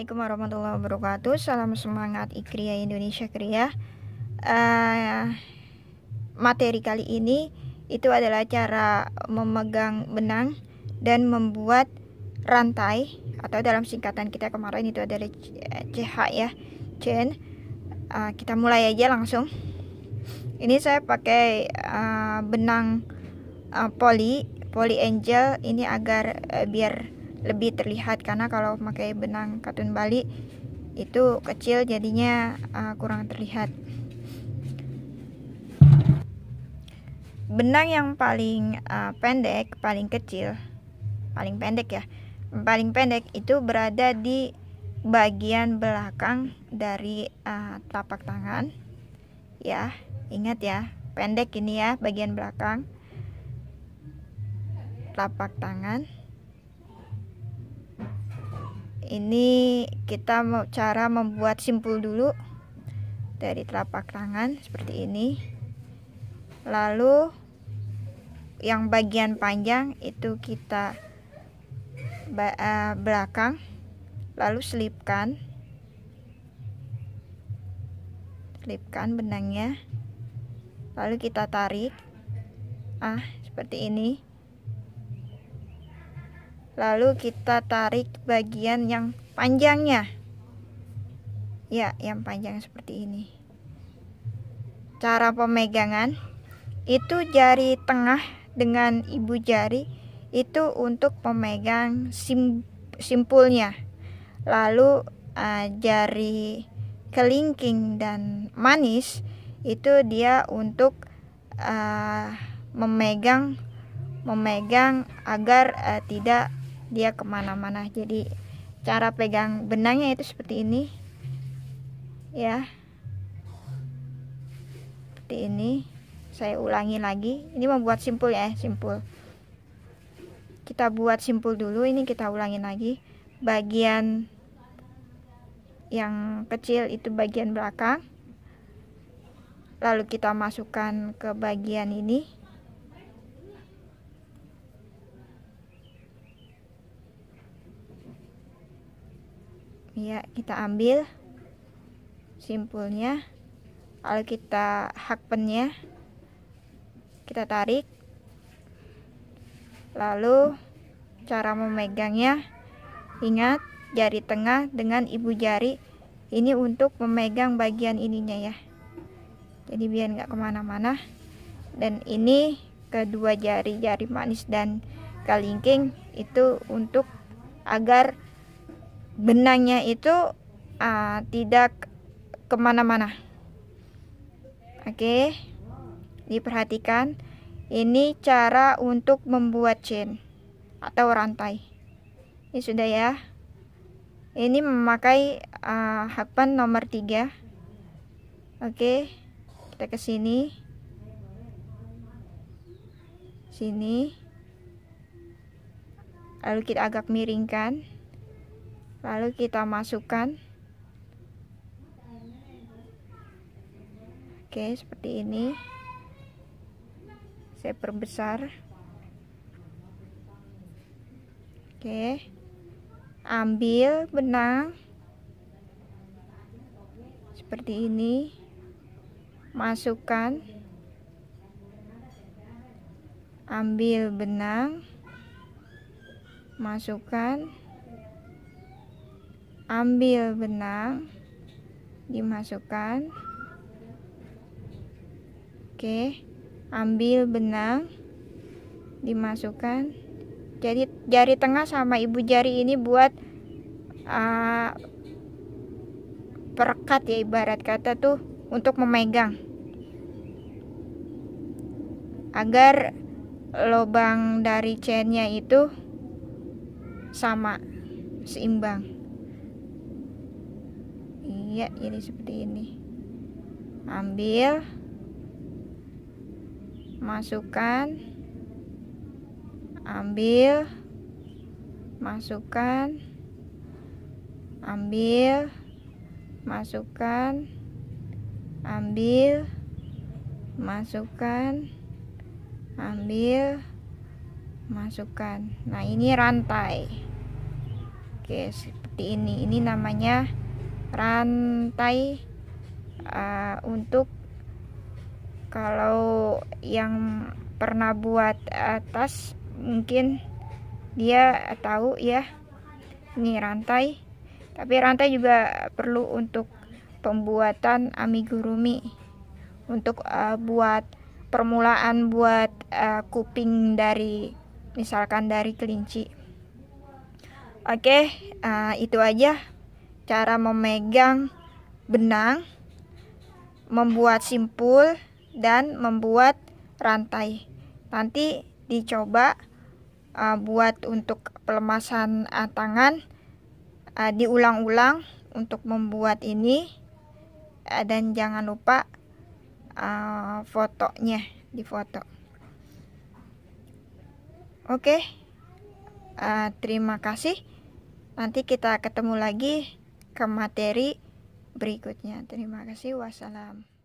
Assalamualaikum warahmatullahi wabarakatuh Salam semangat Ikria Indonesia Kriya uh, eh, Materi kali ini Itu adalah cara memegang benang Dan membuat rantai Atau dalam singkatan kita kemarin itu adalah CH eh, ya Chain uh, Kita mulai aja langsung Ini saya pakai uh, benang uh, poli Poli angel Ini agar uh, biar lebih terlihat karena kalau pakai benang katun Bali itu kecil jadinya uh, kurang terlihat benang yang paling uh, pendek paling kecil paling pendek ya paling pendek itu berada di bagian belakang dari uh, telapak tangan ya ingat ya pendek ini ya bagian belakang telapak tangan ini kita mau cara membuat simpul dulu dari telapak tangan seperti ini lalu yang bagian panjang itu kita eh, belakang lalu selipkan selipkan benangnya lalu kita tarik ah seperti ini lalu kita tarik bagian yang panjangnya ya yang panjang seperti ini cara pemegangan itu jari tengah dengan ibu jari itu untuk pemegang sim simpulnya lalu uh, jari kelingking dan manis itu dia untuk uh, memegang memegang agar uh, tidak dia kemana-mana jadi cara pegang benangnya itu seperti ini ya seperti ini saya ulangi lagi ini membuat simpul ya simpul kita buat simpul dulu ini kita ulangi lagi bagian yang kecil itu bagian belakang lalu kita masukkan ke bagian ini ya kita ambil simpulnya lalu kita hakpennya kita tarik lalu cara memegangnya ingat jari tengah dengan ibu jari ini untuk memegang bagian ininya ya jadi biar nggak kemana-mana dan ini kedua jari jari manis dan kelingking itu untuk agar benangnya itu uh, tidak kemana-mana oke okay. diperhatikan ini cara untuk membuat chain atau rantai ini sudah ya ini memakai uh, hakpan nomor 3 oke okay. kita ke sini sini lalu kita agak miringkan lalu kita masukkan oke seperti ini saya perbesar oke ambil benang seperti ini masukkan ambil benang masukkan ambil benang dimasukkan oke ambil benang dimasukkan jadi jari tengah sama ibu jari ini buat uh, perekat ya ibarat kata tuh untuk memegang agar lubang dari chainnya itu sama seimbang ya jadi seperti ini ambil masukkan ambil masukkan ambil masukkan ambil masukkan ambil masukkan nah ini rantai oke seperti ini ini namanya rantai uh, untuk kalau yang pernah buat uh, tas mungkin dia tahu ya ini rantai tapi rantai juga perlu untuk pembuatan amigurumi untuk uh, buat permulaan buat uh, kuping dari misalkan dari kelinci oke okay, uh, itu aja cara memegang benang, membuat simpul, dan membuat rantai. Nanti dicoba uh, buat untuk pelemasan uh, tangan, uh, diulang-ulang untuk membuat ini, uh, dan jangan lupa uh, fotonya di foto. Oke, okay. uh, terima kasih. Nanti kita ketemu lagi ke materi berikutnya. Terima kasih. Wassalam.